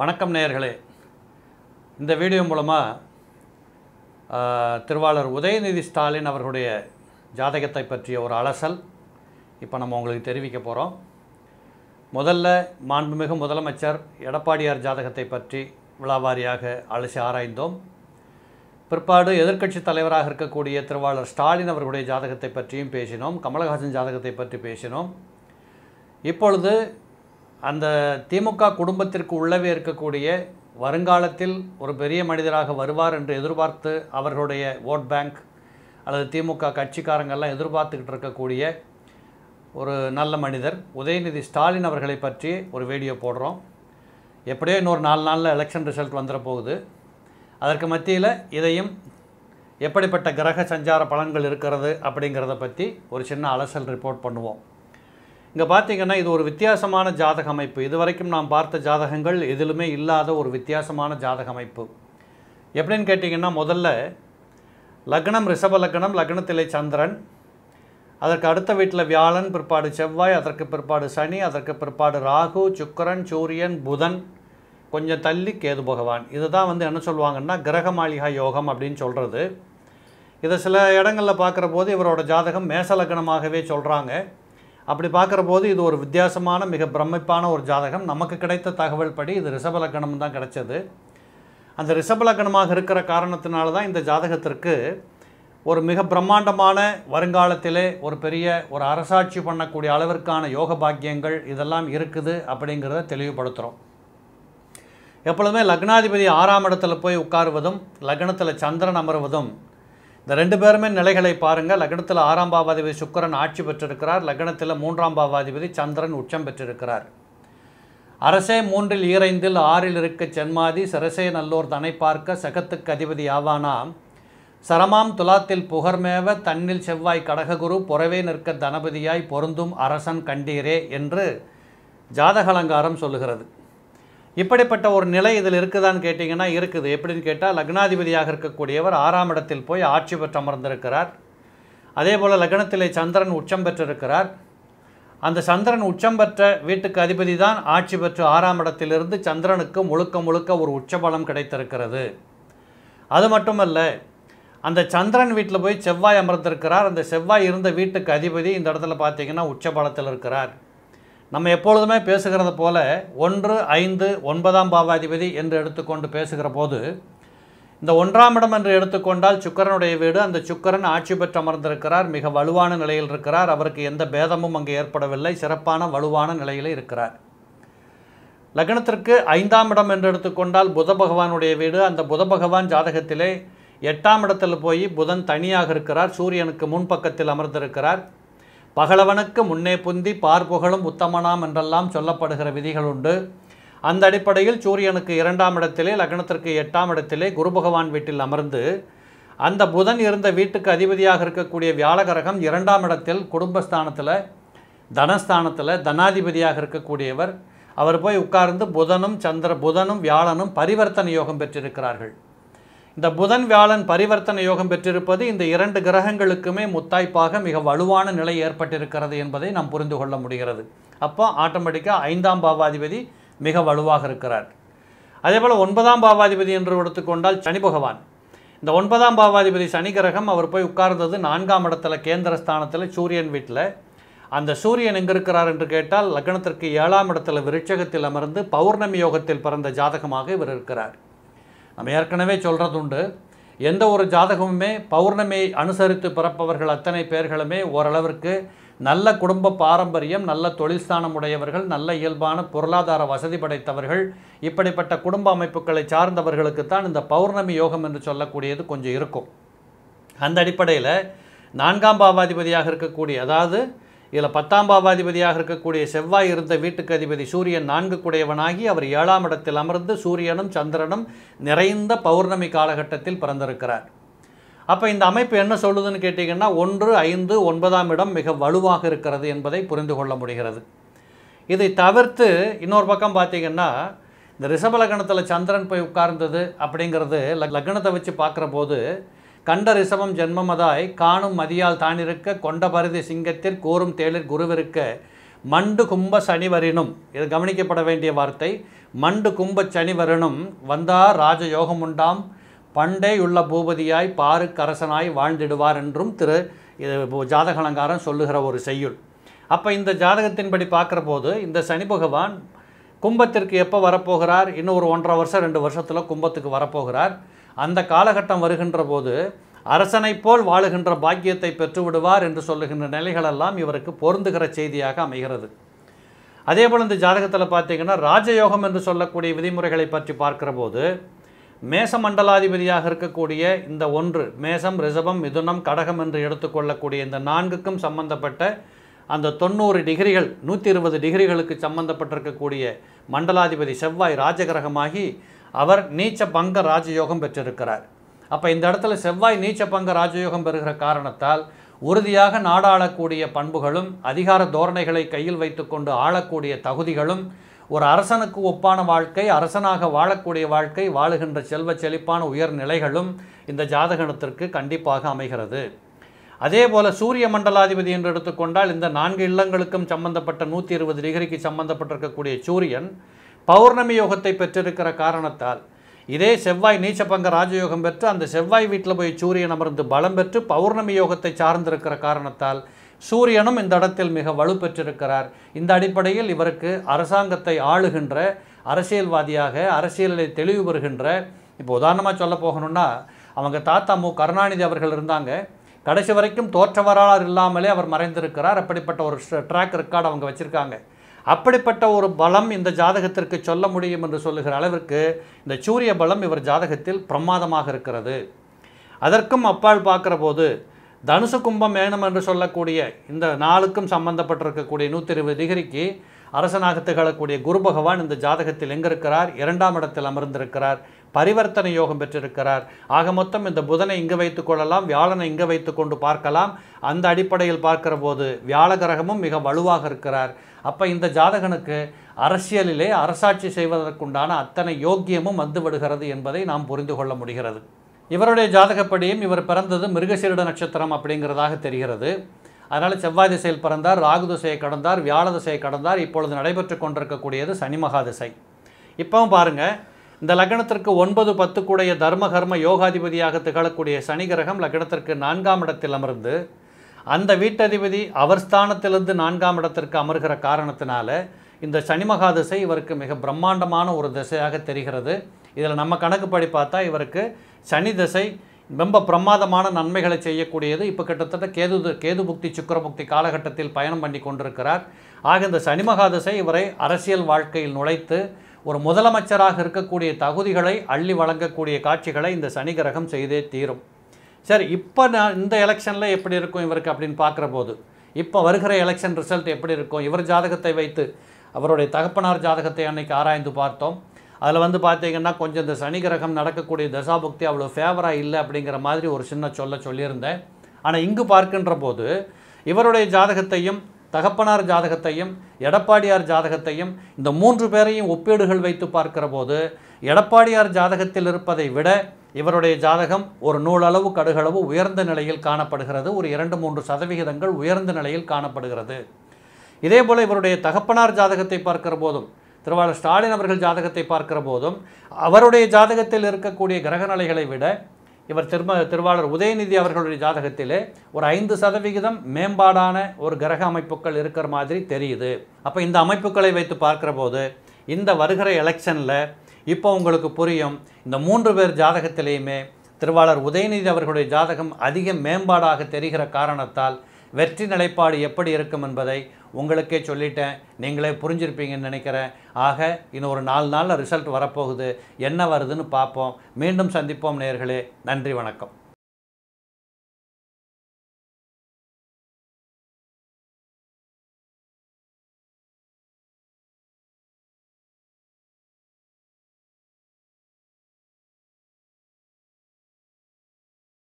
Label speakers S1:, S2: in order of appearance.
S1: வணக்கம் நேயர்களே இந்த வீடியோ மூலமாக திருவாளர் உதயநிதி ஸ்டாலின் அவர்களுடைய ஜாதகத்தை பற்றிய ஒரு அலசல் இப்போ நம்ம உங்களுக்கு தெரிவிக்க போகிறோம் முதல்ல மாண்புமிகு முதலமைச்சர் எடப்பாடியார் ஜாதகத்தை பற்றி விழாவாரியாக அலசி ஆராய்ந்தோம் பிற்பாடு எதிர்க்கட்சி தலைவராக இருக்கக்கூடிய திருவாளர் ஸ்டாலின் அவர்களுடைய ஜாதகத்தை பற்றியும் பேசினோம் கமலஹாசன் ஜாதகத்தை பற்றி பேசினோம் இப்பொழுது அந்த திமுக குடும்பத்திற்கு உள்ளவே இருக்கக்கூடிய வருங்காலத்தில் ஒரு பெரிய மனிதராக வருவார் என்று எதிர்பார்த்து அவர்களுடைய ஓட் பேங்க் அல்லது திமுக கட்சிக்காரங்கள்லாம் எதிர்பார்த்துக்கிட்டு இருக்கக்கூடிய ஒரு நல்ல மனிதர் உதயநிதி ஸ்டாலின் அவர்களை பற்றி ஒரு வீடியோ போடுறோம் எப்படியோ இன்னொரு நாலு நாளில் எலெக்ஷன் ரிசல்ட் வந்துட போகுது அதற்கு மத்தியில் இதையும் எப்படிப்பட்ட கிரக சஞ்சார பலன்கள் இருக்கிறது அப்படிங்கிறத பற்றி ஒரு சின்ன அலசல் ரிப்போர்ட் பண்ணுவோம் இங்கே பார்த்தீங்கன்னா இது ஒரு வித்தியாசமான ஜாதக அமைப்பு இதுவரைக்கும் நாம் பார்த்த ஜாதகங்கள் எதிலுமே இல்லாத ஒரு வித்தியாசமான ஜாதக அமைப்பு எப்படின்னு கேட்டிங்கன்னா முதல்ல லக்னம் ரிஷப லக்னம் லக்னத்திலே சந்திரன் அதற்கு அடுத்த வீட்டில் வியாழன் பிற்பாடு செவ்வாய் அதற்கு பிற்பாடு சனி அதற்கு பிற்பாடு ராகு சுக்கரன் சூரியன் புதன் கொஞ்சம் தள்ளி கேது பகவான் இதுதான் வந்து என்ன சொல்லுவாங்கன்னா கிரக மாளிகா யோகம் அப்படின்னு சொல்கிறது இதை சில இடங்களில் பார்க்குற போது இவரோட ஜாதகம் மேச லக்னமாகவே சொல்கிறாங்க அப்படி பார்க்குற போது இது ஒரு வித்தியாசமான மிக பிரமிப்பான ஒரு ஜாதகம் நமக்கு கிடைத்த தகவல் படி இது ரிஷபலக்கணம் தான் கிடைச்சது அந்த ரிஷபலக்கணமாக இருக்கிற காரணத்தினால தான் இந்த ஜாதகத்திற்கு ஒரு மிக பிரம்மாண்டமான வருங்காலத்திலே ஒரு பெரிய ஒரு அரசாட்சி பண்ணக்கூடிய அளவிற்கான யோக பாக்கியங்கள் இதெல்லாம் இருக்குது அப்படிங்கிறத தெளிவுபடுத்துகிறோம் எப்பொழுதுமே லக்னாதிபதி ஆறாம் இடத்துல போய் உட்காருவதும் லக்னத்தில் சந்திரன் அமருவதும் இந்த ரெண்டு பேருமே நிலைகளை பாருங்கள் லக்னத்தில் ஆறாம் பாவாதிபதி சுக்கரன் ஆட்சி பெற்றிருக்கிறார் லக்னத்தில் மூன்றாம் பாவாதிபதி சந்திரன் உச்சம் பெற்றிருக்கிறார் அரசே மூன்றில் ஈரைந்தில் ஆறில் இருக்க சென்மாதி சரசே நல்லோர் தனை பார்க்க சகத்துக்கு அதிபதி ஆவானா சரமாம் துலாத்தில் புகர்மேவ தன்னில் செவ்வாய் கடககுரு புறவே நிற்க தனபதியாய் பொருந்தும் அரசன் கண்டீரே என்று ஜாதகலங்காரம் சொல்லுகிறது இப்படிப்பட்ட ஒரு நிலை இதில் இருக்குதான்னு கேட்டிங்கன்னா இருக்குது எப்படின்னு கேட்டால் லக்னாதிபதியாக இருக்கக்கூடியவர் ஆறாம் இடத்தில் போய் ஆட்சி பெற்று அமர்ந்திருக்கிறார் அதே போல் லக்னத்திலே சந்திரன் உச்சம் பெற்றிருக்கிறார் அந்த சந்திரன் உச்சம் பெற்ற வீட்டுக்கு அதிபதி தான் ஆட்சி பெற்று ஆறாம் இடத்திலிருந்து சந்திரனுக்கு முழுக்க முழுக்க ஒரு உச்சபலம் கிடைத்திருக்கிறது அது மட்டுமல்ல அந்த சந்திரன் வீட்டில் போய் செவ்வாய் அமர்ந்திருக்கிறார் அந்த செவ்வாய் இருந்த வீட்டுக்கு அதிபதி இந்த இடத்துல பார்த்தீங்கன்னா உச்சபலத்தில் இருக்கிறார் நம்ம எப்பொழுதுமே பேசுகிறது போல ஒன்று ஐந்து ஒன்பதாம் பாவாதிபதி என்று எடுத்துக்கொண்டு பேசுகிற போது இந்த ஒன்றாம் இடம் என்று எடுத்துக்கொண்டால் சுக்கரனுடைய வீடு அந்த சுக்கரன் ஆட்சி பெற்று அமர்ந்திருக்கிறார் மிக வலுவான நிலையில் இருக்கிறார் அவருக்கு எந்த பேதமும் அங்கே ஏற்படவில்லை சிறப்பான வலுவான நிலையில் இருக்கிறார் லக்னத்திற்கு ஐந்தாம் இடம் என்று எடுத்துக்கொண்டால் புத பகவானுடைய வீடு அந்த புத பகவான் ஜாதகத்திலே எட்டாம் இடத்தில் போய் புதன் தனியாக இருக்கிறார் சூரியனுக்கு முன்பக்கத்தில் அமர்ந்திருக்கிறார் பகலவனுக்கு முன்னே புந்தி பார்புகழும் உத்தமனாம் என்றெல்லாம் சொல்லப்படுகிற விதிகள் உண்டு அந்த அடிப்படையில் சூரியனுக்கு இரண்டாம் இடத்திலே லக்னத்திற்கு எட்டாம் இடத்திலே குரு பகவான் வீட்டில் அமர்ந்து அந்த புதன் இருந்த வீட்டுக்கு அதிபதியாக இருக்கக்கூடிய வியாழகரகம் இரண்டாம் இடத்தில் குடும்பஸ்தானத்தில் தனஸ்தானத்தில் தனாதிபதியாக இருக்கக்கூடியவர் அவர் போய் உட்கார்ந்து புதனும் சந்திர புதனும் வியாழனும் பரிவர்த்தனை யோகம் பெற்றிருக்கிறார்கள் இந்த புதன் வியாழன் பரிவர்த்தனை யோகம் பெற்றிருப்பது இந்த இரண்டு கிரகங்களுக்குமே முத்தாய்ப்பாக மிக வலுவான நிலை ஏற்பட்டிருக்கிறது என்பதை நாம் புரிந்து கொள்ள முடிகிறது அப்போ ஆட்டோமேட்டிக்காக ஐந்தாம் பாவாதிபதி மிக வலுவாக இருக்கிறார் அதேபோல் ஒன்பதாம் பாவாதிபதி என்று எடுத்துக்கொண்டால் சனி பகவான் இந்த ஒன்பதாம் பாவாதிபதி சனி கிரகம் அவர் போய் உட்கார்ந்தது நான்காம் இடத்துல கேந்திரஸ்தானத்தில் சூரியன் வீட்டில் அந்த சூரியன் எங்கே இருக்கிறார் என்று கேட்டால் லக்னத்திற்கு ஏழாம் இடத்துல விருட்சகத்தில் அமர்ந்து பௌர்ணமி யோகத்தில் பிறந்த ஜாதகமாக இவர் இருக்கிறார் நம்ம ஏற்கனவே சொல்கிறது உண்டு எந்த ஒரு ஜாதகமுமே பௌர்ணமியை அனுசரித்து பிறப்பவர்கள் அத்தனை பேர்களுமே ஓரளவிற்கு நல்ல குடும்ப பாரம்பரியம் நல்ல தொழில்ஸ்தானம் உடையவர்கள் நல்ல இயல்பான பொருளாதார வசதி படைத்தவர்கள் இப்படிப்பட்ட குடும்ப அமைப்புகளை சார்ந்தவர்களுக்கு தான் இந்த பௌர்ணமி யோகம் என்று சொல்லக்கூடியது கொஞ்சம் இருக்கும் அந்த அடிப்படையில் நான்காம் பாவாதிபதியாக இருக்கக்கூடிய அதாவது இதில் பத்தாம் பாவாதிபதியாக இருக்கக்கூடிய செவ்வாய் இருந்த வீட்டுக்கு அதிபதி சூரியன் நான்கு குடையவனாகி அவர் ஏழாம் இடத்தில் அமர்ந்து சூரியனும் சந்திரனும் நிறைந்த பௌர்ணமி காலகட்டத்தில் பிறந்திருக்கிறார் அப்போ இந்த அமைப்பு என்ன சொல்லுதுன்னு கேட்டிங்கன்னா ஒன்று ஐந்து ஒன்பதாம் இடம் மிக வலுவாக இருக்கிறது என்பதை புரிந்து கொள்ள முடிகிறது இதை தவிர்த்து இன்னொரு பக்கம் பார்த்திங்கன்னா இந்த ரிஷப லக்னத்தில் சந்திரன் போய் உட்கார்ந்தது அப்படிங்கிறது லக்னத்தை வச்சு பார்க்குற போது கண்ட ரிசவம் ஜென்மமதாய் காணும் மதியால் தானிருக்க கொண்ட பருதி சிங்கத்தில் கூறும் தேளிர் குருவிருக்க மண்டு கும்ப சனிவரினும் இது கவனிக்கப்பட வேண்டிய வார்த்தை மண்டு கும்ப சனிவரினும் வந்தார் யோகம் உண்டாம் பண்டேயுள்ள பூபதியாய் கரசனாய் வாழ்ந்திடுவார் என்றும் திரு இது அலங்காரம் சொல்லுகிற ஒரு செய்யுள் அப்போ இந்த ஜாதகத்தின்படி பார்க்குற போது இந்த சனி பகவான் கும்பத்திற்கு எப்போ வரப்போகிறார் இன்னும் ஒரு ஒன்றரை வருஷம் ரெண்டு வருஷத்தில் கும்பத்துக்கு வரப்போகிறார் அந்த காலகட்டம் வருகின்ற போது அரசனைப் போல் வாழுகின்ற பாக்கியத்தை பெற்றுவிடுவார் என்று சொல்லுகின்ற நிலைகளெல்லாம் இவருக்கு பொருந்துகிற செய்தியாக அமைகிறது அதே போல் இந்த ஜாதகத்தில் பார்த்தீங்கன்னா ராஜயோகம் என்று சொல்லக்கூடிய விதிமுறைகளை பற்றி பார்க்கிற போது மேச மண்டலாதிபதியாக இருக்கக்கூடிய இந்த ஒன்று மேசம் ரிஷபம் மிதுனம் கடகம் என்று எடுத்துக்கொள்ளக்கூடிய இந்த நான்குக்கும் சம்பந்தப்பட்ட அந்த தொண்ணூறு டிகிரிகள் நூற்றி இருபது டிகிரிகளுக்கு சம்பந்தப்பட்டிருக்கக்கூடிய மண்டலாதிபதி செவ்வாய் ராஜகிரகமாகி அவர் நீச்ச பங்க ராஜயோகம் பெற்றிருக்கிறார் அப்போ இந்த இடத்துல செவ்வாய் நீச்ச பங்க ராஜயோகம் பெறுகிற காரணத்தால் உறுதியாக நாடாளக்கூடிய பண்புகளும் அதிகார தோரணைகளை கையில் வைத்துக்கொண்டு ஆளக்கூடிய தகுதிகளும் ஒரு அரசனுக்கு ஒப்பான வாழ்க்கை அரசனாக வாழக்கூடிய வாழ்க்கை வாழுகின்ற செல்வ செழிப்பான உயர்நிலைகளும் இந்த ஜாதகணத்திற்கு கண்டிப்பாக அமைகிறது அதே போல் சூரிய மண்டலாதிபதி என்று எடுத்துக்கொண்டால் இந்த நான்கு இல்லங்களுக்கும் சம்பந்தப்பட்ட நூற்றி இருபது டிகிரிக்கு சம்பந்தப்பட்டிருக்கக்கூடிய சூரியன் பௌர்ணமி யோகத்தை பெற்றிருக்கிற காரணத்தால் இதே செவ்வாய் நீச்சபங்க ராஜயோகம் பெற்று அந்த செவ்வாய் வீட்டில் போய் சூரியன் அமர்ந்து பலம் பெற்று பௌர்ணமி யோகத்தை சார்ந்திருக்கிற காரணத்தால் சூரியனும் இந்த இடத்தில் மிக வலுப்பெற்றிருக்கிறார் இந்த அடிப்படையில் இவருக்கு அரசாங்கத்தை ஆளுகின்ற அரசியல்வாதியாக அரசியலை தெளிவு பெறுகின்ற இப்போ உதாரணமாக சொல்ல போகணும்னா அவங்க தாத்தா மு கருணாநிதி அவர்கள் இருந்தாங்க கடைசி வரைக்கும் தோற்றவராளர் இல்லாமலே அவர் மறைந்திருக்கிறார் அப்படிப்பட்ட ஒரு ட்ராக் ரெக்கார்டு அவங்க வச்சுருக்காங்க அப்படிப்பட்ட ஒரு பலம் இந்த ஜாதகத்திற்கு சொல்ல முடியும் என்று சொல்லுகிற அளவிற்கு இந்த சூரிய பலம் இவர் ஜாதகத்தில் பிரமாதமாக இருக்கிறது அதற்கும் அப்பால் பார்க்குற போது தனுசு கும்பம் மேனம் என்று சொல்லக்கூடிய இந்த நாளுக்கும் சம்பந்தப்பட்டிருக்கக்கூடிய நூற்றி இருபது டிகிரிக்கு அரசனாக திகழக்கூடிய குரு பகவான் இந்த ஜாதகத்தில் எங்கே இருக்கிறார் இரண்டாம் இடத்தில் அமர்ந்திருக்கிறார் பரிவர்த்தனை யோகம் பெற்றிருக்கிறார் ஆக மொத்தம் இந்த புதனை இங்கு வைத்து கொள்ளலாம் வியாழனை இங்கு வைத்துக் கொண்டு பார்க்கலாம் அந்த அடிப்படையில் பார்க்கிற போது வியாழ கிரகமும் மிக வலுவாக இருக்கிறார் அப்போ இந்த ஜாதகனுக்கு அரசியலிலே அரசாட்சி செய்வதற்குண்டான அத்தனை யோக்கியமும் வந்துவிடுகிறது என்பதை நாம் புரிந்து கொள்ள முடிகிறது இவருடைய ஜாதகப்படியும் இவர் பிறந்தது மிருகசீரிட நட்சத்திரம் அப்படிங்கிறதாக தெரிகிறது அதனால் செவ்வாய் திசையில் பிறந்தார் ராகு திசையை கடந்தார் வியாழ திசையை கடந்தார் இப்பொழுது நடைபெற்று கொண்டிருக்கக்கூடியது சனி மகா திசை இப்போவும் பாருங்கள் இந்த லக்னத்திற்கு ஒன்பது பத்துக்குடைய தர்ம கர்ம யோகாதிபதியாக திகழக்கூடிய சனி கிரகம் லக்னத்திற்கு நான்காம் இடத்தில் அமர்ந்து அந்த வீட்டதிபதி அவர் ஸ்தானத்திலிருந்து நான்காம் இடத்திற்கு அமர்கிற காரணத்தினால இந்த சனி மகா திசை இவருக்கு மிக பிரம்மாண்டமான ஒரு திசையாக தெரிகிறது இதில் நம்ம கணக்குப்படி பார்த்தா இவருக்கு சனி திசை ரொம்ப பிரமாதமான நன்மைகளை செய்யக்கூடியது இப்போ கிட்டத்தட்ட கேது கேது புக்தி சுக்கரபுக்தி காலகட்டத்தில் பயணம் பண்ணி கொண்டிருக்கிறார் ஆக இந்த சனிமகாதசை இவரை அரசியல் வாழ்க்கையில் நுழைத்து ஒரு முதலமைச்சராக இருக்கக்கூடிய தகுதிகளை அள்ளி வழங்கக்கூடிய காட்சிகளை இந்த சனி கிரகம் செய்தே தீரும் சரி இப்போ நான் இந்த எலெக்ஷனில் எப்படி இருக்கும் இவருக்கு அப்படின்னு பார்க்குற போது இப்போ வருகிற எலெக்ஷன் ரிசல்ட் எப்படி இருக்கும் இவர் ஜாதகத்தை வைத்து அவருடைய தகப்பனார் ஜாதகத்தை அன்னைக்கு ஆராய்ந்து பார்த்தோம் அதில் வந்து பார்த்தீங்கன்னா கொஞ்சம் இந்த சனி கிரகம் நடக்கக்கூடிய தசாபுக்தி அவ்வளோ ஃபேவராக இல்லை அப்படிங்கிற மாதிரி ஒரு சின்ன சொல்ல சொல்லியிருந்தேன் ஆனால் இங்கு பார்க்கின்ற போது இவருடைய ஜாதகத்தையும் தகப்பனார் ஜாதகத்தையும் எடப்பாடியார் ஜாதகத்தையும் இந்த மூன்று பேரையும் ஒப்பீடுகள் வைத்து பார்க்கிற போது எடப்பாடியார் ஜாதகத்தில் இருப்பதை விட இவருடைய ஜாதகம் ஒரு நூலளவு கடுகளவு உயர்ந்த நிலையில் காணப்படுகிறது ஒரு இரண்டு மூன்று சதவிகிதங்கள் உயர்ந்த நிலையில் காணப்படுகிறது இதேபோல் இவருடைய தகப்பனார் ஜாதகத்தை பார்க்கிற போதும் திருவாளர் ஸ்டாலின் அவர்கள் ஜாதகத்தை பார்க்கிற போதும் அவருடைய ஜாதகத்தில் இருக்கக்கூடிய கிரக நிலைகளை விட இவர் திரும திருவாளர் உதயநிதி அவர்களுடைய ஜாதகத்திலே ஒரு ஐந்து சதவிகிதம் மேம்பாடான ஒரு கிரக அமைப்புகள் இருக்கிற மாதிரி தெரியுது அப்போ இந்த அமைப்புகளை வைத்து பார்க்குற போது இந்த வருகிற எலெக்ஷனில் இப்போ உங்களுக்கு புரியும் இந்த மூன்று பேர் ஜாதகத்திலேயுமே திருவாளர் உதயநிதி அவர்களுடைய ஜாதகம் அதிக மேம்பாடாக தெரிகிற காரணத்தால் வெற்றி நிலைப்பாடு எப்படி இருக்கும் என்பதை உங்களுக்கே சொல்லிட்டேன் நீங்களே புரிஞ்சிருப்பீங்கன்னு நினைக்கிறேன் ஆக இன்னும் ஒரு நாலு நாளில் ரிசல்ட் வரப்போகுது என்ன வருதுன்னு பார்ப்போம் மீண்டும் சந்திப்போம் நேர்களே நன்றி வணக்கம்